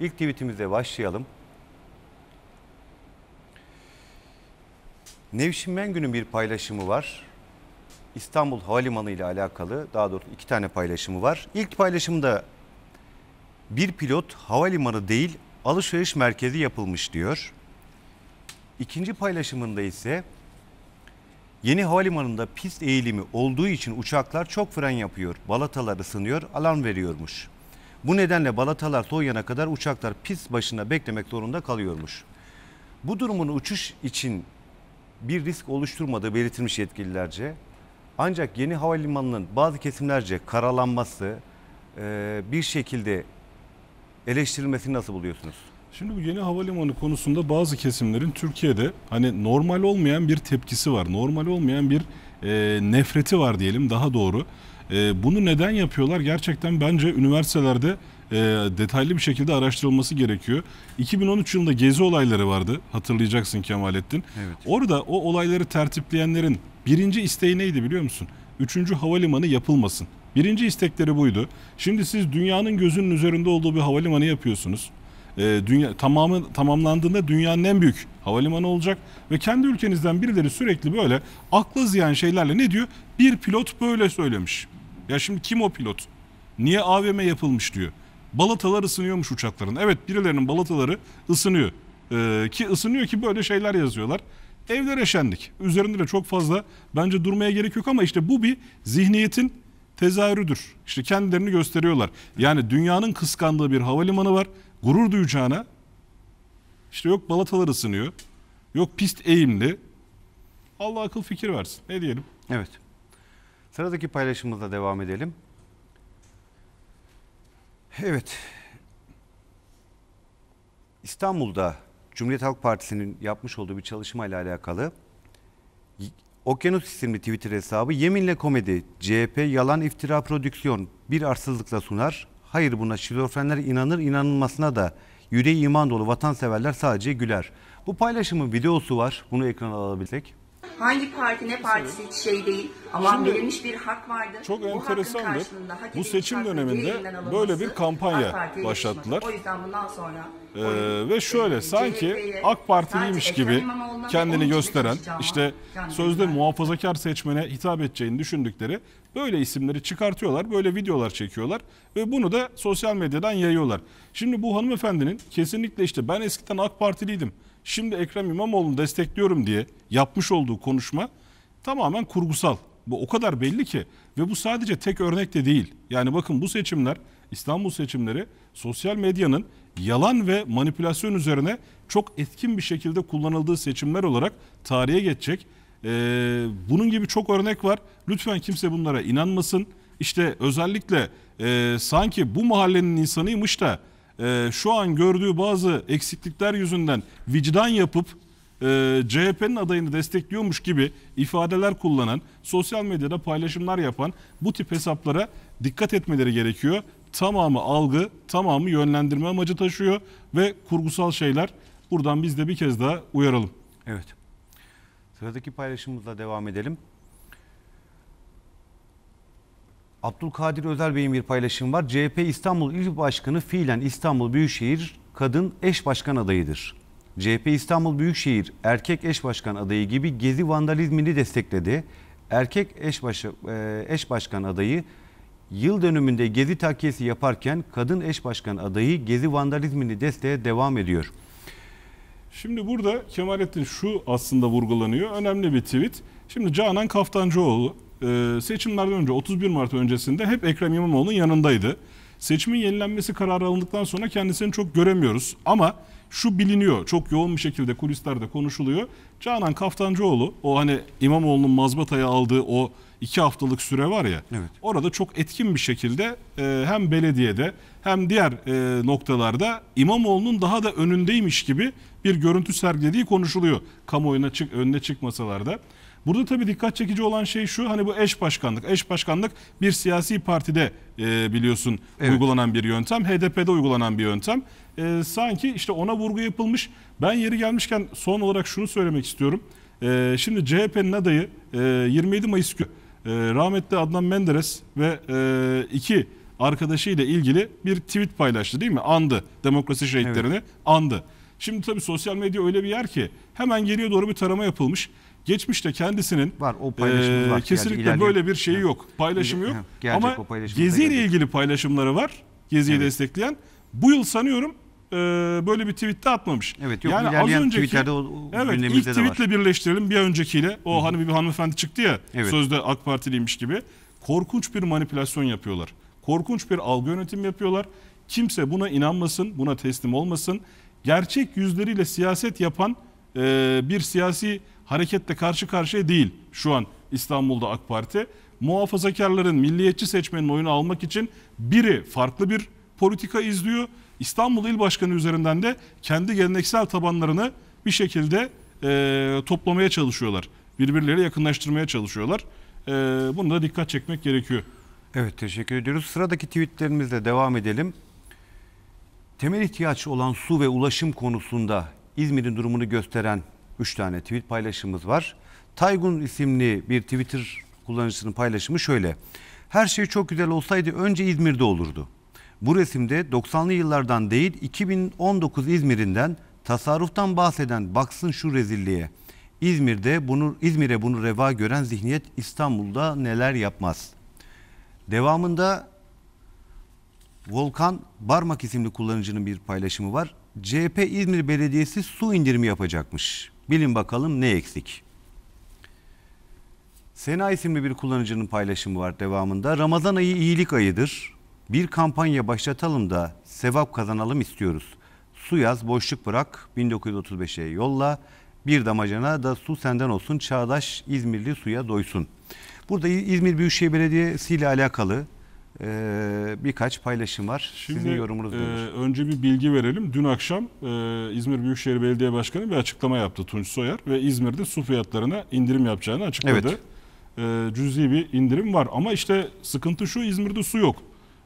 İlk tweetimize başlayalım. Nevşin Mengü'nün bir paylaşımı var. İstanbul Havalimanı ile alakalı daha doğrusu iki tane paylaşımı var. İlk paylaşımda bir pilot havalimanı değil alışveriş merkezi yapılmış diyor. İkinci paylaşımında ise yeni havalimanında pist eğilimi olduğu için uçaklar çok fren yapıyor. Balatalar ısınıyor, alan veriyormuş. Bu nedenle balatalar soğuyana kadar uçaklar pist başına beklemek zorunda kalıyormuş. Bu durumun uçuş için bir risk oluşturmadığı belirtilmiş yetkililerce. Ancak yeni havalimanının bazı kesimlerce karalanması e, bir şekilde eleştirilmesini nasıl buluyorsunuz? Şimdi bu yeni havalimanı konusunda bazı kesimlerin Türkiye'de hani normal olmayan bir tepkisi var. Normal olmayan bir e, nefreti var diyelim daha doğru. E, bunu neden yapıyorlar? Gerçekten bence üniversitelerde e, detaylı bir şekilde araştırılması gerekiyor. 2013 yılında gezi olayları vardı. Hatırlayacaksın Kemalettin. Evet. Orada o olayları tertipleyenlerin birinci isteği neydi biliyor musun? Üçüncü havalimanı yapılmasın. Birinci istekleri buydu. Şimdi siz dünyanın gözünün üzerinde olduğu bir havalimanı yapıyorsunuz. E, dünya tamamı tamamlandığında dünyanın en büyük havalimanı olacak ve kendi ülkenizden birileri sürekli böyle akla ziyan şeylerle ne diyor? Bir pilot böyle söylemiş. Ya şimdi kim o pilot? Niye AVM yapılmış diyor. Balatalar ısınıyormuş uçakların. Evet birilerinin balataları ısınıyor. Ee, ki ısınıyor ki böyle şeyler yazıyorlar. Evlere şenlik. Üzerinde de çok fazla bence durmaya gerek yok ama işte bu bir zihniyetin tezahürüdür. İşte kendilerini gösteriyorlar. Yani dünyanın kıskandığı bir havalimanı var. Gurur duyacağına işte yok balatalar ısınıyor. Yok pist eğimli. Allah akıl fikir versin. Ne diyelim? Evet. Sıradaki paylaşımımızla devam edelim. Evet. İstanbul'da Cumhuriyet Halk Partisi'nin yapmış olduğu bir çalışma ile alakalı Okyanus isimli Twitter hesabı yeminle komedi, CHP yalan iftira prodüksiyon bir arsızlıkla sunar. Hayır buna şizofrenler inanır inanılmasına da yüreği iman dolu vatanseverler sadece güler. Bu paylaşımın videosu var. Bunu ekrana alabilsek. Hangi parti ne partisi hiç şey değil. Ama Şimdi, verilmiş bir hak vardı. Çok bu enteresandır. Bu seçim döneminde böyle bir kampanya başlattılar. O yüzden bundan sonra ee, ve şöyle sanki AK Partiliymiş gibi kendini gösteren işte sözde muhafazakar seçmene hitap edeceğini düşündükleri böyle isimleri çıkartıyorlar, böyle videolar çekiyorlar ve bunu da sosyal medyadan yayıyorlar. Şimdi bu hanımefendinin kesinlikle işte ben eskiden AK Partiliydim Şimdi Ekrem İmamoğlu'nu destekliyorum diye yapmış olduğu konuşma tamamen kurgusal. Bu o kadar belli ki ve bu sadece tek örnek de değil. Yani bakın bu seçimler İstanbul seçimleri sosyal medyanın yalan ve manipülasyon üzerine çok etkin bir şekilde kullanıldığı seçimler olarak tarihe geçecek. Ee, bunun gibi çok örnek var. Lütfen kimse bunlara inanmasın. İşte özellikle e, sanki bu mahallenin insanıymış da e, şu an gördüğü bazı eksiklikler yüzünden vicdan yapıp e, CHP'nin adayını destekliyormuş gibi ifadeler kullanan, sosyal medyada paylaşımlar yapan bu tip hesaplara dikkat etmeleri gerekiyor. Tamamı algı, tamamı yönlendirme amacı taşıyor ve kurgusal şeyler. Buradan biz de bir kez daha uyaralım. Evet. Sıradaki paylaşımımızla devam edelim. Abdülkadir Özel Bey'in bir paylaşım var. CHP İstanbul İl Başkanı fiilen İstanbul Büyükşehir kadın eş başkan adayıdır. CHP İstanbul Büyükşehir erkek eş başkan adayı gibi gezi vandalizmini destekledi. Erkek eş, baş, e, eş başkan adayı yıl dönümünde gezi takiyesi yaparken kadın eş başkan adayı gezi vandalizmini desteğe devam ediyor. Şimdi burada Kemalettin şu aslında vurgulanıyor. Önemli bir tweet. Şimdi Canan Kaftancıoğlu ee, seçimlerden önce 31 Mart öncesinde hep Ekrem İmamoğlu'nun yanındaydı. Seçimin yenilenmesi kararı alındıktan sonra kendisini çok göremiyoruz ama şu biliniyor çok yoğun bir şekilde kulislerde konuşuluyor. Canan Kaftancıoğlu o hani İmamoğlu'nun mazbataya aldığı o iki haftalık süre var ya evet. orada çok etkin bir şekilde e, hem belediyede hem diğer e, noktalarda İmamoğlu'nun daha da önündeymiş gibi bir görüntü sergilediği konuşuluyor. Kamuoyuna çık, önüne çıkmasalar da. Burada tabii dikkat çekici olan şey şu hani bu eş başkanlık. Eş başkanlık bir siyasi partide e, biliyorsun evet. uygulanan bir yöntem. HDP'de uygulanan bir yöntem. E, sanki işte ona vurgu yapılmış. Ben yeri gelmişken son olarak şunu söylemek istiyorum. E, şimdi CHP'nin adayı e, 27 Mayıs günü e, rahmetli Adnan Menderes ve e, iki arkadaşıyla ilgili bir tweet paylaştı değil mi? Andı. Demokrasi şehitlerini evet. andı. Şimdi tabii sosyal medya öyle bir yer ki hemen geriye doğru bir tarama yapılmış. Geçmişte kendisinin var o paylaşımı e, var. Kesinlikle yani böyle bir şeyi yok. Paylaşımı yok. Gelecek Ama Gezi ile ilgili paylaşımları var. Gezi'yi evet. destekleyen. Bu yıl sanıyorum e, böyle bir tweet de atmamış. Evet, yok, yani az önceki Twitter'da o, evet, ilk tweetle birleştirelim bir öncekiyle. O Hı-hı. hani bir hanımefendi çıktı ya evet. sözde AK Partiliymiş gibi. Korkunç bir manipülasyon yapıyorlar. Korkunç bir algı yönetimi yapıyorlar. Kimse buna inanmasın, buna teslim olmasın. Gerçek yüzleriyle siyaset yapan e, bir siyasi hareketle karşı karşıya değil şu an İstanbul'da AK Parti. Muhafazakarların, milliyetçi seçmenin oyunu almak için biri farklı bir politika izliyor. İstanbul İl Başkanı üzerinden de kendi geleneksel tabanlarını bir şekilde e, toplamaya çalışıyorlar. Birbirleriyle yakınlaştırmaya çalışıyorlar. E, bunu da dikkat çekmek gerekiyor. Evet teşekkür ediyoruz. Sıradaki tweetlerimizle devam edelim. Temel ihtiyaç olan su ve ulaşım konusunda İzmir'in durumunu gösteren 3 tane tweet paylaşımız var. Taygun isimli bir Twitter kullanıcısının paylaşımı şöyle. Her şey çok güzel olsaydı önce İzmir'de olurdu. Bu resimde 90'lı yıllardan değil 2019 İzmir'inden tasarruftan bahseden baksın şu rezilliğe. İzmir'de bunu İzmir'e bunu reva gören zihniyet İstanbul'da neler yapmaz. Devamında Volkan Barmak isimli kullanıcının bir paylaşımı var. CHP İzmir Belediyesi su indirimi yapacakmış. Bilin bakalım ne eksik? Sena isimli bir kullanıcının paylaşımı var devamında. Ramazan ayı iyilik ayıdır. Bir kampanya başlatalım da sevap kazanalım istiyoruz. Su yaz, boşluk bırak, 1935'e yolla. Bir damacana da su senden olsun, çağdaş İzmirli suya doysun. Burada İzmir Büyükşehir Belediyesi ile alakalı e, birkaç paylaşım var. Şimdi, Sizin yorumunuz e, Önce bir bilgi verelim. Dün akşam e, İzmir Büyükşehir Belediye Başkanı bir açıklama yaptı Tunç Soyer ve İzmir'de su fiyatlarına indirim yapacağını açıkladı. Evet. E, cüzi bir indirim var ama işte sıkıntı şu İzmir'de su yok.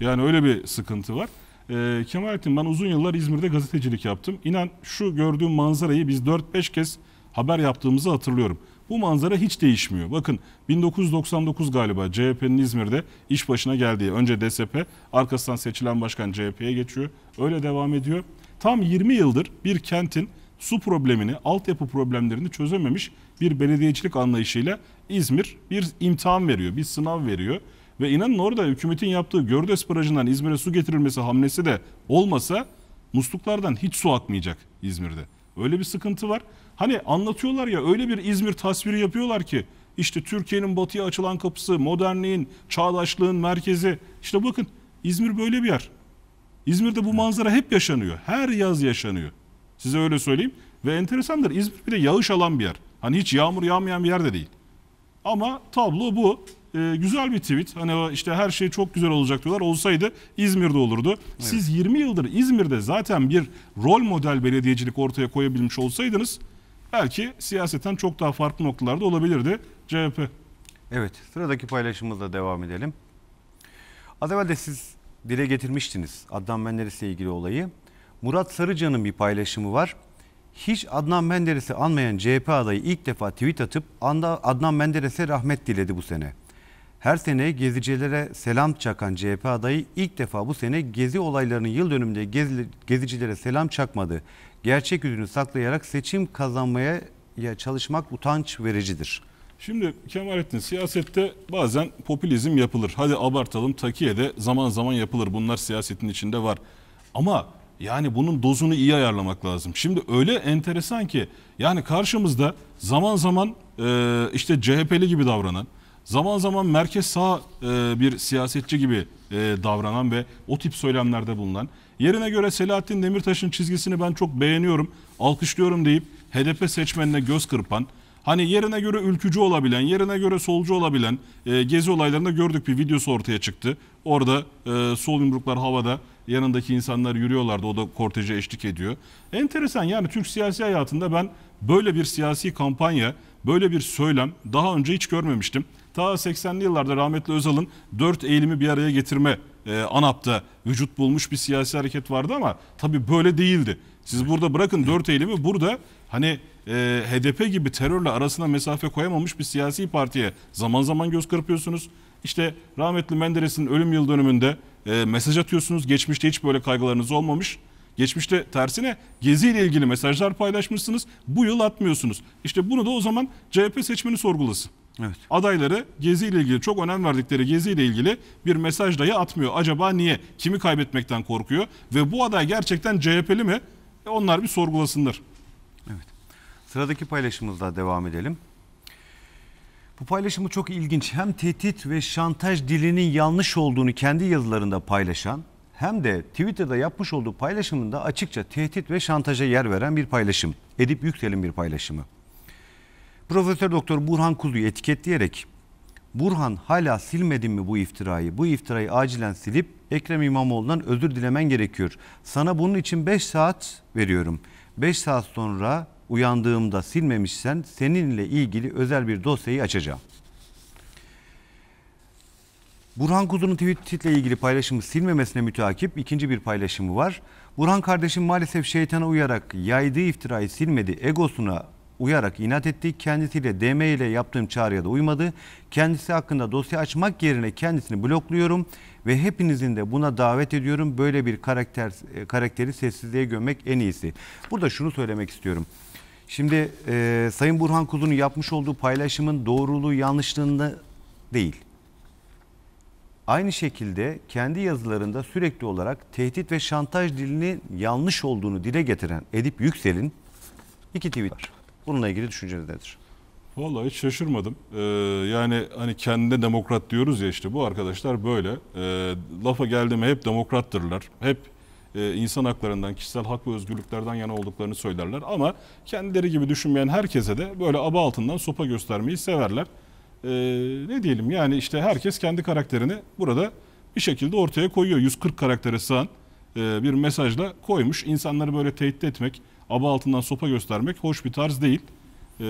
Yani öyle bir sıkıntı var. E, Kemalettin ben uzun yıllar İzmir'de gazetecilik yaptım. İnan şu gördüğüm manzarayı biz 4-5 kez haber yaptığımızı hatırlıyorum. Bu manzara hiç değişmiyor. Bakın 1999 galiba CHP'nin İzmir'de iş başına geldiği önce DSP arkasından seçilen başkan CHP'ye geçiyor. Öyle devam ediyor. Tam 20 yıldır bir kentin su problemini, altyapı problemlerini çözememiş bir belediyecilik anlayışıyla İzmir bir imtihan veriyor, bir sınav veriyor. Ve inanın orada hükümetin yaptığı Gördes Barajı'ndan İzmir'e su getirilmesi hamlesi de olmasa musluklardan hiç su akmayacak İzmir'de. Öyle bir sıkıntı var. Hani anlatıyorlar ya öyle bir İzmir tasviri yapıyorlar ki işte Türkiye'nin batıya açılan kapısı, modernliğin, çağdaşlığın merkezi. İşte bakın İzmir böyle bir yer. İzmir'de bu manzara hep yaşanıyor. Her yaz yaşanıyor. Size öyle söyleyeyim. Ve enteresandır İzmir bir de yağış alan bir yer. Hani hiç yağmur yağmayan bir yer de değil. Ama tablo bu e, güzel bir tweet. Hani işte her şey çok güzel olacak diyorlar. Olsaydı İzmir'de olurdu. Evet. Siz 20 yıldır İzmir'de zaten bir rol model belediyecilik ortaya koyabilmiş olsaydınız belki siyaseten çok daha farklı noktalarda olabilirdi CHP. Evet sıradaki paylaşımımızla devam edelim. Az evvel de siz dile getirmiştiniz Adnan Menderes'le ilgili olayı. Murat Sarıcan'ın bir paylaşımı var. Hiç Adnan Menderes'i anmayan CHP adayı ilk defa tweet atıp Adnan Menderes'e rahmet diledi bu sene. Her sene gezicilere selam çakan CHP adayı ilk defa bu sene gezi olaylarının yıl dönümünde gezicilere selam çakmadı. Gerçek yüzünü saklayarak seçim kazanmaya çalışmak utanç vericidir. Şimdi Kemalettin siyasette bazen popülizm yapılır. Hadi abartalım takiye de zaman zaman yapılır. Bunlar siyasetin içinde var. Ama yani bunun dozunu iyi ayarlamak lazım. Şimdi öyle enteresan ki yani karşımızda zaman zaman e, işte CHP'li gibi davranan, zaman zaman merkez sağ e, bir siyasetçi gibi e, davranan ve o tip söylemlerde bulunan, yerine göre Selahattin Demirtaş'ın çizgisini ben çok beğeniyorum, alkışlıyorum deyip HDP seçmenine göz kırpan, hani yerine göre ülkücü olabilen, yerine göre solcu olabilen e, gezi olaylarında gördük bir videosu ortaya çıktı. Orada e, sol yumruklar havada yanındaki insanlar yürüyorlardı. O da korteje eşlik ediyor. Enteresan yani Türk siyasi hayatında ben böyle bir siyasi kampanya, böyle bir söylem daha önce hiç görmemiştim. Ta 80'li yıllarda rahmetli Özal'ın dört eğilimi bir araya getirme e, ANAP'ta vücut bulmuş bir siyasi hareket vardı ama tabii böyle değildi. Siz burada bırakın dört eğilimi burada hani e, HDP gibi terörle arasına mesafe koyamamış bir siyasi partiye zaman zaman göz kırpıyorsunuz. İşte rahmetli Menderes'in ölüm yıl dönümünde e, mesaj atıyorsunuz. Geçmişte hiç böyle kaygılarınız olmamış. Geçmişte tersine Gezi ile ilgili mesajlar paylaşmışsınız. Bu yıl atmıyorsunuz. İşte bunu da o zaman CHP seçmeni sorgulasın. Evet. Adayları Gezi ile ilgili çok önem verdikleri Gezi ile ilgili bir mesaj dahi atmıyor. Acaba niye? Kimi kaybetmekten korkuyor? Ve bu aday gerçekten CHP'li mi? E onlar bir sorgulasınlar. Evet. Sıradaki paylaşımımızla devam edelim. Bu paylaşımı çok ilginç. Hem tehdit ve şantaj dilinin yanlış olduğunu kendi yazılarında paylaşan hem de Twitter'da yapmış olduğu paylaşımında açıkça tehdit ve şantaja yer veren bir paylaşım. Edip Yüksel'in bir paylaşımı. Profesör Doktor Burhan Kuzu'yu etiketleyerek Burhan hala silmedin mi bu iftirayı? Bu iftirayı acilen silip Ekrem İmamoğlu'ndan özür dilemen gerekiyor. Sana bunun için 5 saat veriyorum. 5 saat sonra uyandığımda silmemişsen seninle ilgili özel bir dosyayı açacağım. Burhan Kuzu'nun tweetle ilgili paylaşımı silmemesine mütakip ikinci bir paylaşımı var. Burhan kardeşim maalesef şeytana uyarak yaydığı iftirayı silmedi, egosuna uyarak inat etti. Kendisiyle DM ile yaptığım çağrıya da uymadı. Kendisi hakkında dosya açmak yerine kendisini blokluyorum ve hepinizin de buna davet ediyorum. Böyle bir karakter e, karakteri sessizliğe gömmek en iyisi. Burada şunu söylemek istiyorum. Şimdi e, Sayın Burhan Kuzu'nun yapmış olduğu paylaşımın doğruluğu yanlışlığında değil. Aynı şekilde kendi yazılarında sürekli olarak tehdit ve şantaj dilinin yanlış olduğunu dile getiren Edip Yüksel'in iki tweet var. Bununla ilgili düşünceniz nedir? Vallahi hiç şaşırmadım. Ee, yani hani kendine demokrat diyoruz ya işte bu arkadaşlar böyle. E, lafa geldi mi hep demokrattırlar. Hep e, insan haklarından, kişisel hak ve özgürlüklerden yana olduklarını söylerler. Ama kendileri gibi düşünmeyen herkese de böyle aba altından sopa göstermeyi severler. E, ne diyelim yani işte herkes kendi karakterini burada bir şekilde ortaya koyuyor. 140 karaktere sığan e, bir mesajla koymuş. İnsanları böyle tehdit etmek, aba altından sopa göstermek hoş bir tarz değil. E,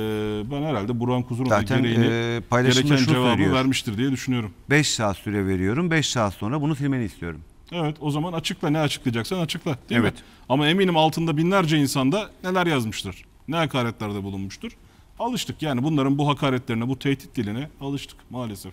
ben herhalde Burhan Kuzur'un da gereğini, e, gereken cevabı veriyor. vermiştir diye düşünüyorum. 5 saat süre veriyorum. 5 saat sonra bunu silmeni istiyorum. Evet o zaman açıkla ne açıklayacaksan açıkla değil evet. mi? Ama eminim altında binlerce insanda neler yazmıştır. Ne hakaretlerde bulunmuştur. Alıştık yani bunların bu hakaretlerine, bu tehdit diline alıştık maalesef.